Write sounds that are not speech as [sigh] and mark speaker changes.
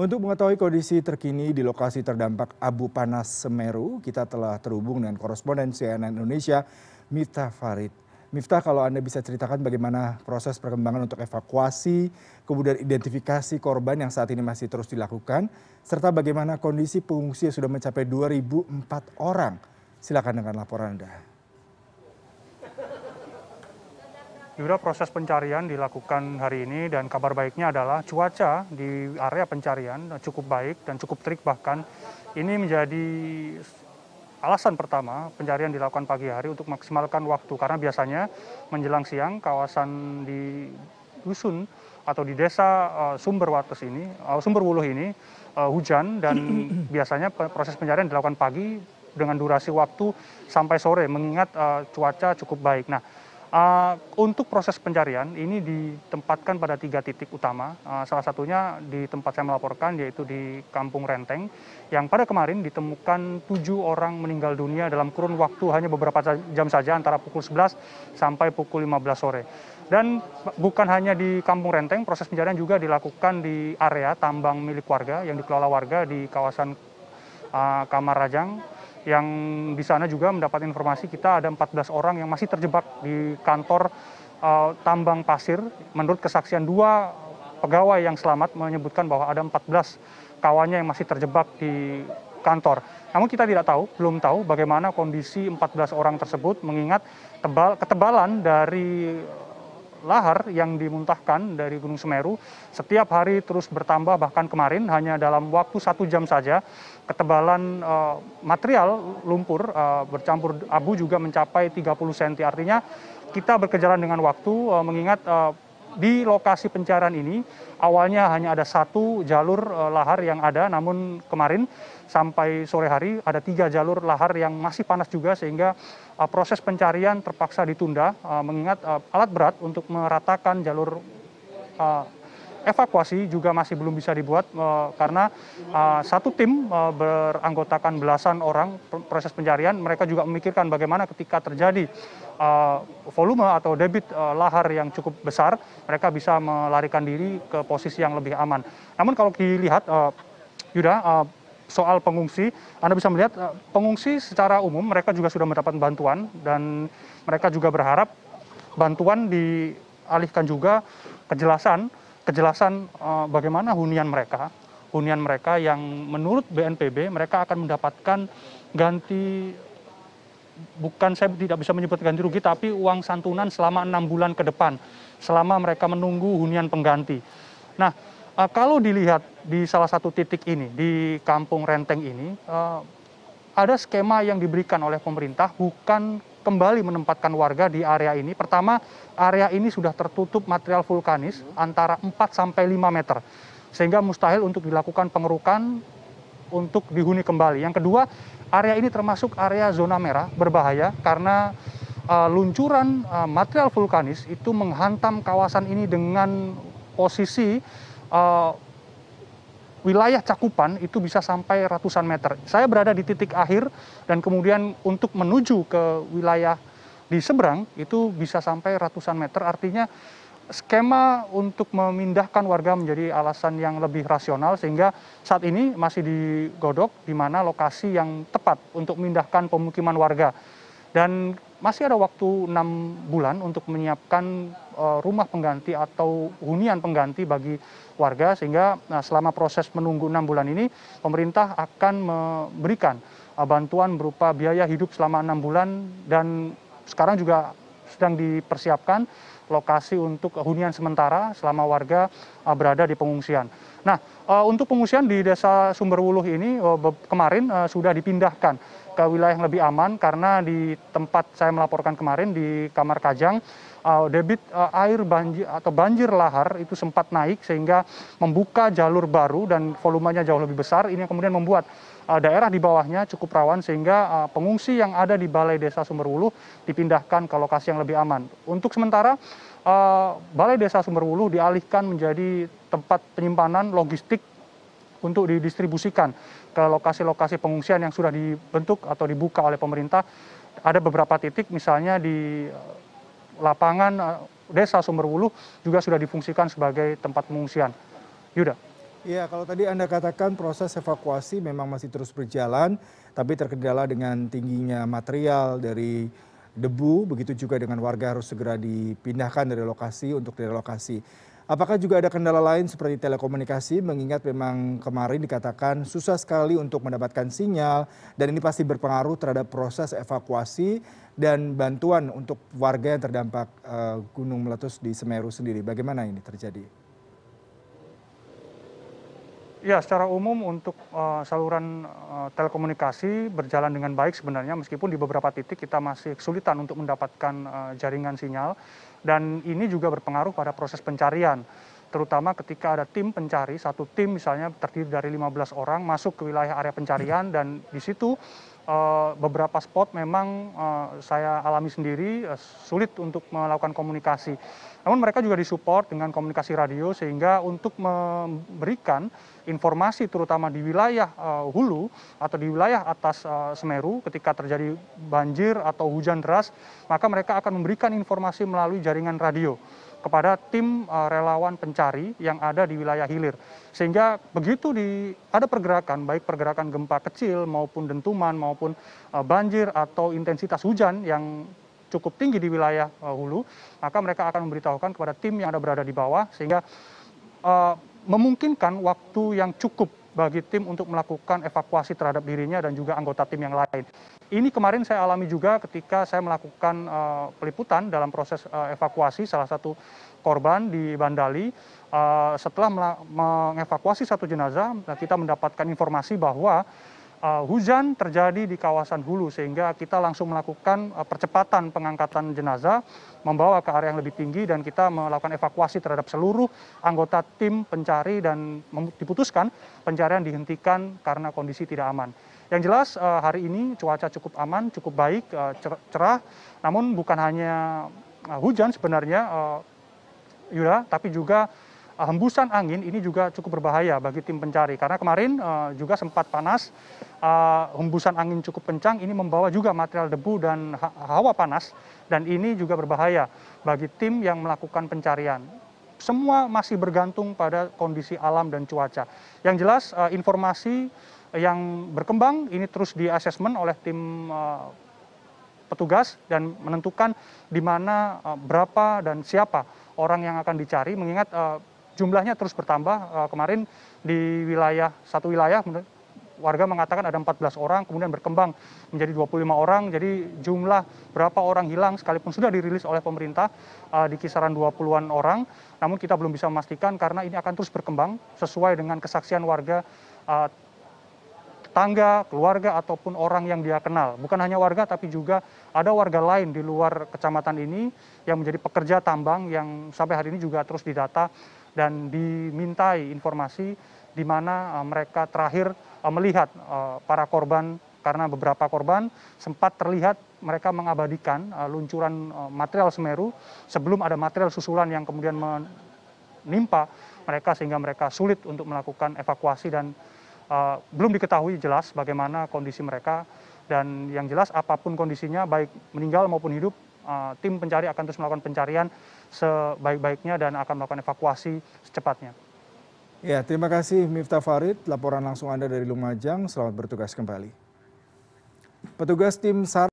Speaker 1: Untuk mengetahui kondisi terkini di lokasi terdampak abu panas Semeru, kita telah terhubung dengan koresponden CNN Indonesia, Mita Farid. Miftah, kalau Anda bisa ceritakan bagaimana proses perkembangan untuk evakuasi, kemudian identifikasi korban yang saat ini masih terus dilakukan, serta bagaimana kondisi pengungsi yang sudah mencapai 2.004 orang. Silakan dengan laporan Anda.
Speaker 2: Yuda, proses pencarian dilakukan hari ini dan kabar baiknya adalah cuaca di area pencarian cukup baik dan cukup terik bahkan ini menjadi alasan pertama pencarian dilakukan pagi hari untuk maksimalkan waktu karena biasanya menjelang siang kawasan di dusun atau di desa uh, Sumber Wates ini, uh, Sumber Wuluh ini uh, hujan dan [clears throat] biasanya proses pencarian dilakukan pagi dengan durasi waktu sampai sore mengingat uh, cuaca cukup baik. Nah, Eh, untuk proses pencarian ini ditempatkan pada tiga titik utama eh, salah satunya di tempat saya melaporkan yaitu di kampung renteng yang pada kemarin ditemukan tujuh orang meninggal dunia dalam kurun waktu hanya beberapa jam saja antara pukul 11 sampai pukul 15 sore dan bukan hanya di kampung renteng proses pencarian juga dilakukan di area tambang milik warga yang dikelola warga di kawasan eh, kamar rajang yang di sana juga mendapat informasi kita ada empat belas orang yang masih terjebak di kantor eh, tambang pasir menurut kesaksian dua pegawai yang selamat menyebutkan bahwa ada empat belas kawannya yang masih terjebak di kantor. Namun kita tidak tahu, belum tahu bagaimana kondisi empat belas orang tersebut mengingat tebal, ketebalan dari lahar yang dimuntahkan dari Gunung Semeru setiap hari terus bertambah bahkan kemarin hanya dalam waktu satu jam saja ketebalan eh, material lumpur eh, bercampur abu juga mencapai tiga puluh cm artinya kita berkejaran dengan waktu eh, mengingat di lokasi pencarian ini awalnya hanya ada satu jalur lahar yang ada namun kemarin sampai sore hari ada tiga jalur lahar yang masih panas juga sehingga proses pencarian terpaksa ditunda mengingat alat berat untuk meratakan jalur evakuasi juga masih belum bisa dibuat eh, karena eh, satu tim eh, beranggotakan belasan orang proses pencarian mereka juga memikirkan bagaimana ketika terjadi volume atau debit lahar yang cukup besar mereka bisa melarikan diri ke posisi yang lebih aman. Namun kalau dilihat Yuda soal pengungsi, Anda bisa melihat pengungsi secara umum mereka juga sudah mendapat bantuan dan mereka juga berharap bantuan dialihkan juga kejelasan kejelasan eh, bagaimana hunian mereka hunian mereka yang menurut bnpb mereka akan mendapatkan ganti bukan saya tidak bisa menyebut ganti rugi tapi uang santunan selama enam bulan ke depan selama mereka menunggu hunian pengganti. Nah eh, kalau dilihat di salah satu titik ini di kampung Renteng ini eh, ada skema yang diberikan oleh pemerintah bukan kembali menempatkan warga di area ini pertama area ini sudah tertutup material vulkanis antara empat sampai lima meter sehingga mustahil untuk dilakukan pengerukan untuk dihuni kembali yang kedua area ini termasuk area zona merah berbahaya karena uh, luncuran uh, material vulkanis itu menghantam kawasan ini dengan posisi uh, wilayah cakupan itu bisa sampai ratusan meter. Saya berada di titik akhir dan kemudian untuk menuju ke wilayah di seberang itu bisa sampai ratusan meter. Artinya skema untuk memindahkan warga menjadi alasan yang lebih rasional sehingga saat ini masih digodok di mana lokasi yang tepat untuk memindahkan pemukiman warga. Dan masih ada waktu enam bulan untuk menyiapkan eh, rumah pengganti atau hunian pengganti bagi warga sehingga eh, selama proses menunggu enam bulan ini pemerintah akan memberikan eh, bantuan berupa biaya hidup selama enam bulan dan sekarang juga sedang dipersiapkan lokasi untuk hunian sementara selama warga berada di pengungsian. Nah, untuk pengungsian di Desa Sumberwuluh ini kemarin sudah dipindahkan ke wilayah yang lebih aman karena di tempat saya melaporkan kemarin di kamar kajang uh, debit uh, air banjir atau banjir lahar itu sempat naik sehingga membuka jalur baru dan volumenya jauh lebih besar ini yang kemudian membuat uh, daerah di bawahnya cukup rawan sehingga pengungsi yang ada di balai desa Sumberwulu dipindahkan ke lokasi yang lebih aman. Untuk sementara balai desa Sumberwulu dialihkan menjadi tempat penyimpanan logistik untuk didistribusikan ke lokasi lokasi pengungsian yang sudah dibentuk atau dibuka oleh pemerintah ada beberapa titik misalnya di eh, lapangan eh, desa Sumberwulu juga sudah difungsikan sebagai tempat pengungsian. Yuda.
Speaker 1: Ya, kalau tadi Anda katakan proses evakuasi memang masih terus berjalan, tapi terkendala dengan tingginya material dari debu, begitu juga dengan warga harus segera dipindahkan dari lokasi untuk direlokasi. Apakah juga ada kendala lain seperti telekomunikasi mengingat memang kemarin dikatakan susah sekali untuk mendapatkan sinyal dan ini pasti berpengaruh terhadap proses evakuasi dan bantuan untuk warga yang terdampak uh, gunung meletus di Semeru sendiri. Bagaimana ini terjadi?
Speaker 2: ya secara umum untuk eh, saluran eh, telekomunikasi berjalan dengan baik sebenarnya meskipun di beberapa titik kita masih kesulitan untuk mendapatkan eh, jaringan sinyal dan ini juga berpengaruh pada proses pencarian terutama ketika ada tim pencari satu tim misalnya terdiri dari lima belas orang masuk ke wilayah area pencarian dan di situ eh, beberapa spot memang eh, saya alami sendiri eh, sulit untuk melakukan komunikasi namun mereka juga disupport dengan komunikasi radio sehingga untuk memberikan informasi terutama di wilayah hulu atau di wilayah atas Semeru ketika terjadi banjir atau hujan deras maka mereka akan memberikan informasi melalui jaringan radio kepada tim eh, relawan pencari yang ada di wilayah hilir sehingga begitu ada pergerakan baik pergerakan gempa kecil maupun dentuman maupun eh, banjir atau intensitas hujan yang cukup tinggi di wilayah eh, hulu maka mereka akan memberitahukan kepada tim yang ada berada di bawah sehingga memungkinkan waktu yang cukup bagi tim untuk melakukan evakuasi terhadap dirinya dan juga anggota tim yang lain ini kemarin saya alami juga ketika saya melakukan eh, peliputan dalam proses eh, evakuasi salah satu korban di bandali eh, setelah mengevakuasi satu jenazah nah, kita mendapatkan informasi bahwa hujan terjadi di kawasan hulu sehingga kita langsung melakukan percepatan pengangkatan jenazah membawa ke area yang lebih tinggi dan kita melakukan evakuasi terhadap seluruh anggota tim pencari dan diputuskan pencarian dihentikan karena kondisi tidak aman yang jelas eh, hari ini cuaca cukup aman cukup baik eh, cerah namun bukan hanya eh, hujan sebenarnya yuda tapi juga hembusan angin ini juga cukup berbahaya bagi tim pencari karena kemarin juga sempat panas hembusan angin cukup kencang ini membawa juga material debu dan hawa panas dan ini juga berbahaya bagi tim yang melakukan pencarian semua masih bergantung pada kondisi alam dan cuaca yang jelas informasi yang berkembang ini terus di assessment oleh tim eh, petugas dan menentukan di mana eh, berapa dan siapa orang yang akan dicari mengingat eh, jumlahnya terus bertambah kemarin di wilayah satu wilayah warga mengatakan ada 14 orang kemudian berkembang menjadi 25 orang jadi jumlah berapa orang hilang sekalipun sudah dirilis oleh pemerintah di kisaran 20-an orang namun kita belum bisa memastikan karena ini akan terus berkembang sesuai dengan kesaksian warga tangga keluarga ataupun orang yang dia kenal bukan hanya warga tapi juga ada warga lain di luar kecamatan ini yang menjadi pekerja tambang yang sampai hari ini juga terus didata dan dimintai informasi di mana eh, mereka terakhir eh, melihat eh, para korban karena beberapa korban sempat terlihat mereka mengabadikan luncuran material semeru sebelum ada material susulan yang kemudian menimpa mereka sehingga mereka sulit untuk melakukan evakuasi dan Eh, belum diketahui jelas bagaimana kondisi mereka dan yang jelas apapun kondisinya baik meninggal maupun hidup eh, tim pencari akan terus melakukan pencarian sebaik baiknya dan akan melakukan evakuasi secepatnya
Speaker 1: ya terima kasih Miftah Farid laporan langsung anda dari Lumajang selamat bertugas kembali petugas tim SAR